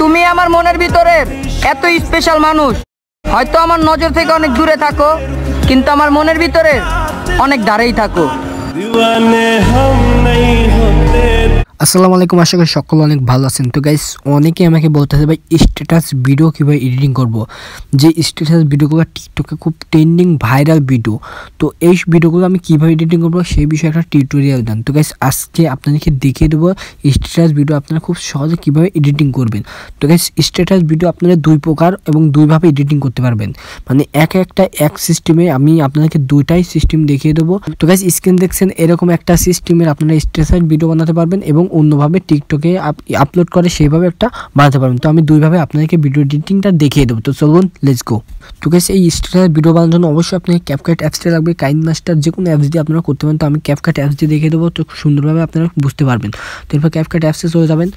তুমি আমার মনের ভিতরে এত স্পেশাল মানুষ হয়তো আমার নজর থেকে অনেক দূরে থাকো কিন্তু আমার মনের ভিতরে অনেক ধারেই থাকো দিওয়ানে হম হতে আসসালামু আলাইকুম আশা করি সকলে অনেক ভালো আছেন তো গাইস অনেকেই আমাকে বলতেছে ভাই স্ট্যাটাস ভিডিও কীভাবে এডিটিং করব যে স্ট্যাটাস ভিডিওগুলো টিকটকে খুব ট্রেন্ডিং ভাইরাল ভিডিও তো এই ভিডিওগুলো আমি কীভাবে এডিটিং করবো সেই বিষয়ে একটা টিউটোরিয়াল দেন তো গাইস আজকে আপনাদেরকে দেখিয়ে দেবো স্ট্যাটাস ভিডিও আপনারা খুব সহজে কীভাবে এডিটিং করবেন তো গাইস স্ট্যাটাস ভিডিও আপনারা দুই প্রকার এবং দুইভাবে এডিটিং করতে পারবেন মানে এক একটা এক সিস্টেমে আমি আপনাদেরকে দুইটাই সিস্টেম দেখিয়ে দেবো তো গাইস স্ক্রিন দেখছেন এরকম একটা সিস্টেমের আপনারা স্ট্যাটাস ভিডিও বানাতে পারবেন এবং অন্যভাবে টিকটকে আপলোড করে সেইভাবে একটা বানাতে পারবেন তো আমি দুইভাবে আপনাদেরকে ভিডিও এডিটিংটা দেখিয়ে দেবো তো চলুন লেটস গো তো গেছে এই স্টাইলের ভিডিও বানানোর জন্য অবশ্যই আপনাকে ক্যাপকাট অ্যাপসটা লাগবে কাইন মাস্টার যে কোনো অ্যাপস দিয়ে আপনারা করতে পারেন তো আমি ক্যাপকাট অ্যাপস দিয়ে দেখিয়ে দেবো তো সুন্দরভাবে আপনারা বুঝতে পারবেন তো এরপর ক্যাপকাট অ্যাপসে চলে যাবেন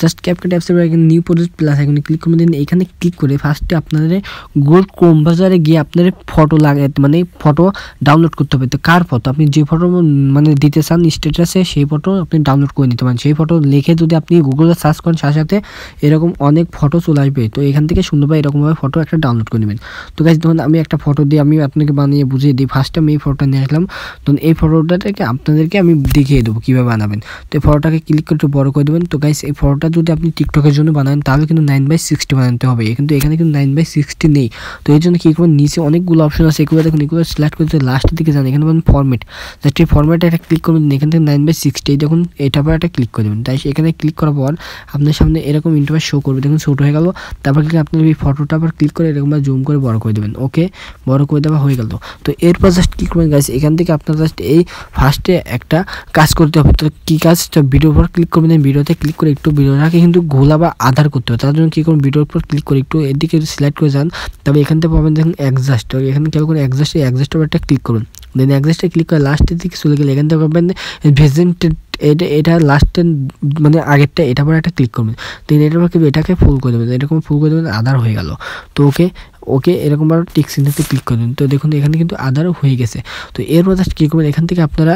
জাস্ট ক্যাপকাট অ্যাপসের এখানে নিউ প্রজেক্ট প্লাস এখানে ক্লিক করে দিন এখানে ক্লিক করে ফার্স্টে আপনাদের গুগল ক্রোম ব্রাউজারে গিয়ে আপনার ফটো লাগাতে মানে ফটো ডাউনলোড করতে হবে তো কার ফটো আপনি যে ফটো মানে দিতে চান স্ট্যাটাসে সেই ফটো আপনি ডাউনলোড করে নিতে পারেন করেন সেই ফটো লিখে যদি আপনি গুগলে সার্চ করেন সাথে সাথে এরকম অনেক ফটো চলে আসবে তো এখান থেকে সুন্দরভাবে এরকমভাবে ফটো একটা ডাউনলোড করে নেবেন তো গাছ ধরুন আমি একটা ফটো দিয়ে আমি আপনাকে বানিয়ে বুঝিয়ে দিই ফার্স্ট আমি এই ফটোটা নিয়ে আসলাম ধরুন এই ফটোটাকে আপনাদেরকে আমি দেখিয়ে দেবো কীভাবে বানাবেন তো এই ফটোটাকে ক্লিক করে একটু বড় করে দেবেন তো গাইস এই ফটোটা যদি আপনি টিকটকের জন্য বানান তাহলে কিন্তু নাইন বাই সিক্সটি বানাতে হবে কিন্তু এখানে কিন্তু নাইন বাই সিক্সটি নেই তো এই জন্য কী করবেন নিচে অনেকগুলো অপশন আছে এগুলো দেখুন এগুলো সিলেক্ট করতে লাস্টের দিকে যান এখানে বলুন ফর্মেট জাস্ট এই ফর্মেটে একটা ক্লিক করবেন এখান থেকে নাইন বাই সিক্সটি দেখুন এটা পর একটা ক্লিক ক্লিক করে দেবেন তাই এখানে ক্লিক করার পর আপনার সামনে এরকম ইন্টারফেস শো করবে দেখুন ছোটো হয়ে গেল তারপর কিন্তু আপনি ওই ফটোটা আবার ক্লিক করে এরকমভাবে জুম করে বড় করে দেবেন ওকে বড় করে দেওয়া হয়ে গেল তো এরপর জাস্ট ক্লিক করবেন গাছ এখান থেকে আপনার জাস্ট এই ফার্স্টে একটা কাজ করতে হবে তো কী কাজ ভিডিও উপর ক্লিক করবেন ভিডিওতে ক্লিক করে একটু ভিডিওটাকে কিন্তু ঘোলা বা আধার করতে হবে তার জন্য কী করুন ভিডিওর উপর ক্লিক করে একটু এদিকে সিলেক্ট করে যান তবে এখান থেকে পাবেন দেখুন অ্যাডজাস্ট এখানে খেয়াল করুন অ্যাডজাস্ট অ্যাডজাস্ট একটা ক্লিক করুন দেন অ্যাডজাস্টে ক্লিক করে লাস্টের দিকে চলে গেলে এখান থেকে পাবেন ভেজেন্টেড এটা এটা লাস্টে মানে আগেরটা এটা পরে একটা ক্লিক করবে দেন এটা পর এটাকে ফুল করে দেবে এরকম ফুল করে দেবে আধার হয়ে গেল তো ওকে ওকে এরকমভাবে টিক চিহ্নতে ক্লিক করে দিন তো দেখুন এখানে কিন্তু আদারও হয়ে গেছে তো এরপর জাস্ট কি করবেন এখান থেকে আপনারা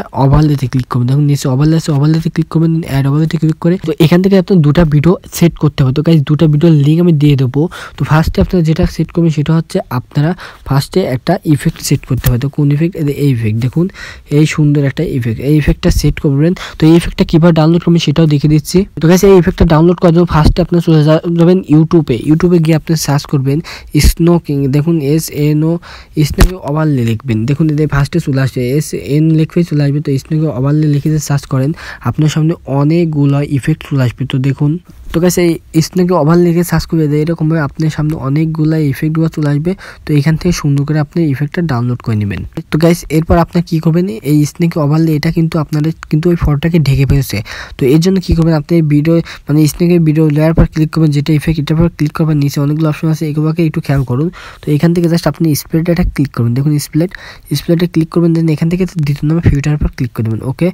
দিতে ক্লিক করবেন দেখুন নিচে ওভারলে আছে দিতে ক্লিক করবেন অ্যাড দিতে ক্লিক করে তো এখান থেকে আপনার দুটা ভিডিও সেট করতে হবে তো গাইজ দুটা ভিডিওর লিঙ্ক আমি দিয়ে দেবো তো ফার্স্টে আপনারা যেটা সেট করবেন সেটা হচ্ছে আপনারা ফার্স্টে একটা ইফেক্ট সেট করতে হবে তো কোন ইফেক্ট এই ইফেক্ট দেখুন এই সুন্দর একটা ইফেক্ট এই ইফেক্টটা সেট করবেন তো এই ইফেক্টটা কীভাবে ডাউনলোড করবেন সেটাও দেখে দিচ্ছি তো গাইজ এই ইফেক্টটা ডাউনলোড করার জন্য ফার্স্টে আপনার চলে যাবেন ইউটিউবে ইউটিউবে গিয়ে আপনি সার্চ করবেন স্নো স্মোকিং দেখুন এস এন ও স্নেকে ওভারলে লিখবেন দেখুন এদের ফার্স্টে চলে আসবে এস এন লিখবে চলে আসবে তো স্নেকে ওভারলে লিখে সার্চ করেন আপনার সামনে অনেকগুলো ইফেক্ট চলে আসবে তো দেখুন তো গেছে এই স্নেকে ওভার লিখে সার্চ করে দেয় এরকমভাবে আপনার সামনে অনেকগুলো ইফেক্টগুলো চলে আসবে তো এখান থেকে সুন্দর করে আপনি ইফেক্টটা ডাউনলোড করে নেবেন তো গাইস এরপর আপনার কী করবেন এই স্নেকে লে এটা কিন্তু আপনাদের কিন্তু ওই ফটোটাকে ঢেকে ফেলছে তো এর জন্য কী করবেন আপনি ভিডিও মানে স্নেকের ভিডিও লেয়ার পর ক্লিক করবেন যেটা ইফেক্ট এটার পর ক্লিক করবেন নিচে অনেকগুলো অপশন আছে এগুলোকে একটু খেয়াল করুন তো এখান থেকে জাস্ট আপনি স্প্লেটে এটা ক্লিক করবেন দেখুন স্প্লেট স্প্লেটে ক্লিক করবেন দেন এখান থেকে দ্বিতীয় নম্বর ফিউটার পর ক্লিক করবেন ওকে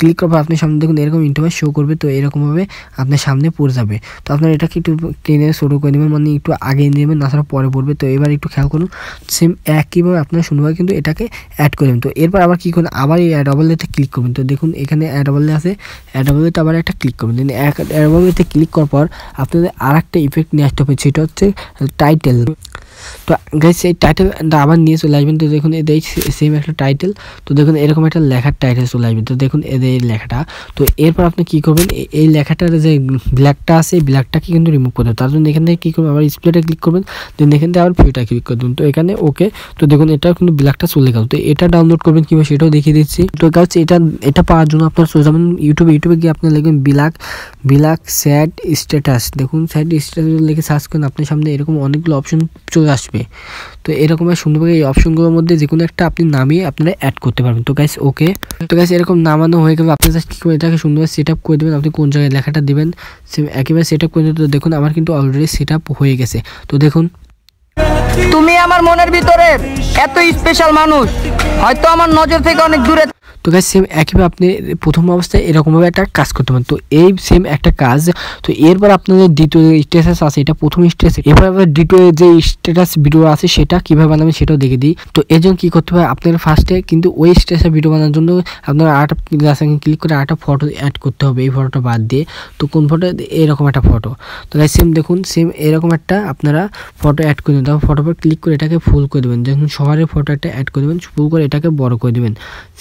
ক্লিক করার পর আপনার সামনে দেখুন এরকম ইন্টারভাস শো করবে তো এরকমভাবে আপনার সামনে পড়ে যাবে তো আপনারা এটাকে একটু টেনে ছোটো করে নেবেন মানে একটু আগে নেবেন না ছাড়া পরে পড়বে তো এবার একটু খেয়াল করুন সেম একইভাবে আপনারা সুন্দরভাবে কিন্তু এটাকে অ্যাড করে দেবেন তো এরপর আবার কী করুন আবার এই অ্যাডবলেতে ক্লিক করবেন তো দেখুন এখানে অ্যাডবলে আছে অ্যাডবলেতে আবার একটা ক্লিক করবেন দেন অ্যাডাবলেতে ক্লিক করার পর আপনাদের আর একটা ইফেক্ট নিয়ে আসতে হবে সেটা হচ্ছে টাইটেল তো গাইস এই টাইটেল আবার নিয়ে চলে আসবেন তো দেখুন এদের সেম একটা টাইটেল তো দেখুন এরকম একটা লেখার টাইটেল চলে আসবে তো দেখুন এদের এই লেখাটা তো এরপর আপনি কী করবেন এই লেখাটার যে ব্ল্যাকটা আছে এই ব্ল্যাকটাকে কিন্তু রিমুভ করতে তার জন্য এখান থেকে কী করবেন আবার স্প্লেটে ক্লিক করবেন দেন এখান থেকে আবার ভিউটা ক্লিক করে দেবেন তো এখানে ওকে তো দেখুন এটা কিন্তু ব্ল্যাকটা চলে গেল তো এটা ডাউনলোড করবেন কিংবা সেটাও দেখিয়ে দিচ্ছি তো গাছ এটা এটা পাওয়ার জন্য আপনার চলে যাবেন ইউটিউবে ইউটিউবে গিয়ে আপনার লিখবেন ব্ল্যাক ব্ল্যাক স্যাড স্ট্যাটাস দেখুন স্যাড স্ট্যাটাস লিখে সার্চ করেন আপনার সামনে এরকম অনেকগুলো অপশন চলে আসবে তো এরকমের সুন্দরভাবে এই অপশনগুলোর মধ্যে যে কোনো একটা আপনি নামিয়ে আপনারা অ্যাড করতে পারবেন তো গাইস ওকে তো গাইস এরকম নামানো হয়ে গেলে আপনি জাস্ট কী করে এটাকে সুন্দরভাবে সেট আপ করে দেবেন আপনি কোন জায়গায় লেখাটা দেবেন সে একেবারে সেট আপ করে তো দেখুন আমার কিন্তু অলরেডি সেট আপ হয়ে গেছে তো দেখুন তুমি আমার মনের ভিতরে এত স্পেশাল মানুষ হয়তো আমার নজর থেকে অনেক দূরে তো গাছ সেম একইভাবে আপনি প্রথম অবস্থায় এরকমভাবে একটা কাজ করতে পারেন তো এই সেম একটা কাজ তো এরপর আপনাদের দ্বিতীয় যে স্টেটাস আছে এটা প্রথম স্টেটাস এরপর আপনার দ্বিতীয় যে স্টেটাস ভিডিও আছে সেটা কীভাবে বানাবেন সেটাও দেখে দিই তো এর জন্য কী করতে হবে আপনার ফার্স্টে কিন্তু ওই স্টেটাসের ভিডিও বানানোর জন্য আপনার আর্ট গ্লাস ক্লিক করে আরেকটা ফটো অ্যাড করতে হবে এই ফটোটা বাদ দিয়ে তো কোন ফটো এরকম একটা ফটো তো তাই সেম দেখুন সেম এরকম একটা আপনারা ফটো অ্যাড করে দেবেন তারপর ফটো পর ক্লিক করে এটাকে ফুল করে দেবেন যখন শহরের ফটো একটা অ্যাড করে দেবেন ফুল করে এটাকে বড় করে দেবেন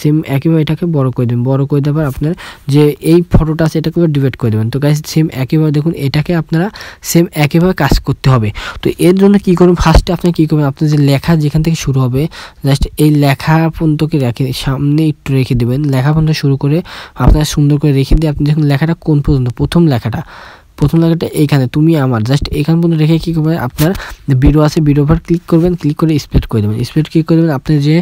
সেম একইভাবে এভাবে এটাকে বড় করে দেবেন বড় করে দেওয়ার আপনার যে এই ফটোটা আছে এটাকে ডিভাইড করে দেবেন তো গাইস সেম একইভাবে দেখুন এটাকে আপনারা সেম একইভাবে কাজ করতে হবে তো এর জন্য কী করবেন ফার্স্টে আপনি কী করবেন আপনার যে লেখা যেখান থেকে শুরু হবে জাস্ট এই লেখা পর্যন্তকে রেখে সামনে একটু রেখে দেবেন লেখা পর্যন্ত শুরু করে আপনারা সুন্দর করে রেখে দিয়ে আপনি দেখুন লেখাটা কোন পর্যন্ত প্রথম লেখাটা প্রথম লেখাটা এইখানে তুমি আমার জাস্ট এখান পর্যন্ত রেখে কী করবেন আপনার বিরো আছে ভিডিও ফার ক্লিক করবেন ক্লিক করে স্প্রেড করে দেবেন স্প্রেড ক্লিক করে দেবেন আপনি যে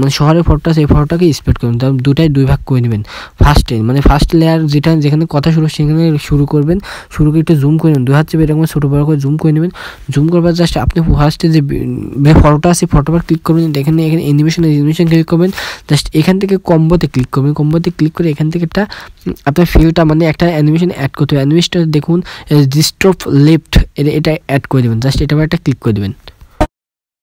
মানে শহরের ফটোটা এই ফটোটাকে স্প্রেড করবেন তার দুটাই দুই ভাগ করে নেবেন ফার্স্টে মানে ফার্স্ট লেয়ার যেটা যেখানে কথা শুরু সেখানে শুরু করবেন শুরু করে একটু জুম করে নেবেন দু হাত চেপে এরকম ছোটো বড় করে জুম করে নেবেন জুম করবার জাস্ট আপনি ফার্স্টে যে ফটোটা আছে ফটো ফার ক্লিক করবেন এখানে এখানে অ্যানিমেশন এনিমেশন ক্লিক করবেন জাস্ট এখান থেকে কম্বোতে ক্লিক করবেন কম্বোতে ক্লিক করে এখান থেকে একটা আপনার ফিলটা মানে একটা অ্যানিমেশন অ্যাড করতে হবে অ্যানিমেশনটা দেখুন ডিস্টপ লেফট এটা অ্যাড করে দেবেন জাস্ট এটা একটা ক্লিক করে দেবেন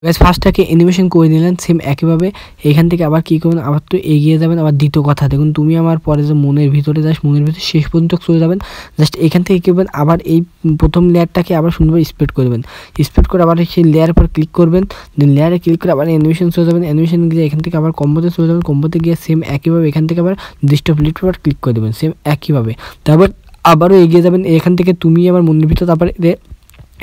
গ্যাস ফার্স্টটাকে অ্যানিমেশন করে নিলেন সেম একইভাবে এখান থেকে আবার কী করবেন আবার তো এগিয়ে যাবেন আবার দ্বিতীয় কথা দেখুন তুমি আমার পরে যে মনের ভিতরে জাস্ট মনের ভিতরে শেষ পর্যন্ত চলে যাবেন জাস্ট এখান থেকে কী করবেন আবার এই প্রথম লেয়ারটাকে আবার সুন্দরভাবে স্প্রেড করবেন স্প্রেড করে আবার সেই লেয়ার পর ক্লিক করবেন দেন লেয়ারে ক্লিক করে আবার অ্যানিমেশন চলে যাবেন অ্যানিমেশন গিয়ে এখান থেকে আবার কম্বোতে চলে যাবেন কম্বোতে গিয়ে সেম একইভাবে এখান থেকে আবার ডিস্টার্ব লিফ্ট আবার ক্লিক করে দেবেন সেম একইভাবে তারপর আবারও এগিয়ে যাবেন এখান থেকে তুমি আমার মন্দির ভিতর তারপরে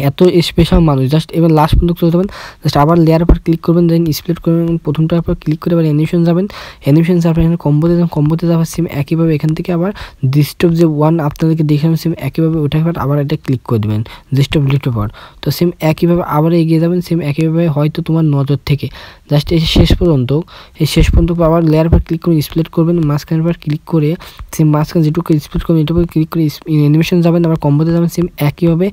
এত স্পেশাল মানুষ জাস্ট এবার লাস্ট পর্যন্ত চলে যাবেন জাস্ট আবার লেয়ার উপর ক্লিক করবেন দেন স্প্লিট করবেন এবং প্রথমটার পর ক্লিক করে এবার অ্যানিমেশন যাবেন অ্যানিমেশন যাবেন এখানে কম্বোতে যাবেন কম্বোতে যাওয়ার সিম একইভাবে এখান থেকে আবার ডিস্টপ যে ওয়ান আপনাদেরকে দেখলাম সিম একইভাবে ওটা এবার আবার এটা ক্লিক করে দেবেন ডিস্টপ লিফ্ট পর তো সিম একইভাবে আবার এগিয়ে যাবেন সিম একইভাবে হয়তো তোমার নজর থেকে জাস্ট এই শেষ পর্যন্ত এই শেষ পর্যন্ত আবার লেয়ার উপর ক্লিক করে স্প্লিট করবেন মাঝখানের পর ক্লিক করে সিম মাঝখানে যেটুকু স্প্লিট করবেন এটুকু ক্লিক করে অ্যানিমেশন যাবেন আবার কম্বোতে যাবেন সিম একইভাবে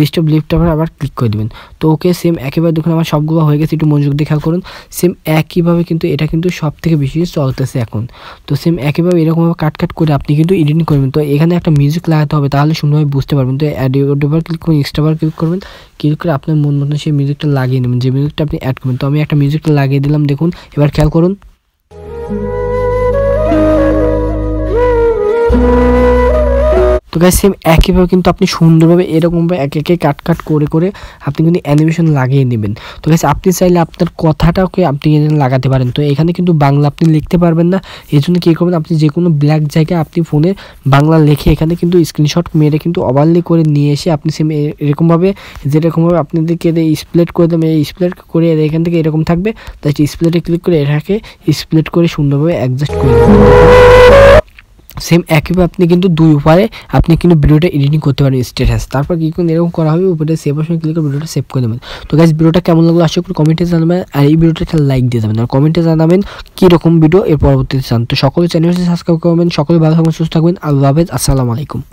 ডিস্টপ লিফ্ট শিফট আবার আবার ক্লিক করে দেবেন তো ওকে সেম একেবারে দেখুন আমার সবগুলো হয়ে গেছে একটু মনোযোগ দেখা করুন সেম একইভাবে কিন্তু এটা কিন্তু সব থেকে বেশি চলতেছে এখন তো সেম একেবারে এরকমভাবে কাট কাট করে আপনি কিন্তু এডিটিং করবেন তো এখানে একটা মিউজিক লাগাতে হবে তাহলে সুন্দরভাবে বুঝতে পারবেন তো অ্যাডিওবার ক্লিক করুন এক্সট্রাবার ক্লিক করবেন ক্লিক করে আপনার মন মতন সেই মিউজিকটা লাগিয়ে নেবেন যে মিউজিকটা আপনি অ্যাড করবেন তো আমি একটা মিউজিকটা লাগিয়ে দিলাম দেখুন এবার খেয়াল করুন তো গাইজ সেম একইভাবে কিন্তু আপনি সুন্দরভাবে এরকমভাবে এক একে কাট কাট করে করে আপনি কিন্তু অ্যানিমেশন লাগিয়ে নেবেন তো গাইজ আপনি চাইলে আপনার কথাটাকে আপনি লাগাতে পারেন তো এখানে কিন্তু বাংলা আপনি লিখতে পারবেন না এই জন্য কী করবেন আপনি যে কোনো ব্ল্যাক জায়গায় আপনি ফোনে বাংলা লিখে এখানে কিন্তু স্ক্রিনশট মেরে কিন্তু ওভারলি করে নিয়ে এসে আপনি সেম এরকমভাবে যেরকমভাবে আপনাদেরকে স্প্লেট করে দেবেন এই স্প্লেট করে এখান থেকে এরকম থাকবে তাই স্প্লেটে ক্লিক করে এটাকে স্প্লেট করে সুন্দরভাবে অ্যাডজাস্ট করে সেম একইভাবে আপনি কিন্তু দুই উপায়ে আপনি কিন্তু ভিডিওটা এডিটিং করতে পারেন স্ট্যাটাস তারপর কি করুন এরকম করা হবে উপরে সেভ অপশন ক্লিক করে ভিডিওটা সেভ করে দেবেন তো গ্যাস ভিডিওটা কেমন লাগলো আশা করি কমেন্টে জানাবেন আর এই ভিডিওটা একটা লাইক দিয়ে যাবেন আর কমেন্টে জানাবেন কীরকম ভিডিও এর পরবর্তীতে চান তো সকলে চ্যানেলটি সাবস্ক্রাইব করবেন সকলে ভালো থাকবেন সুস্থ থাকবেন আল্লাহ হাফেজ আসসালামু আলাইকুম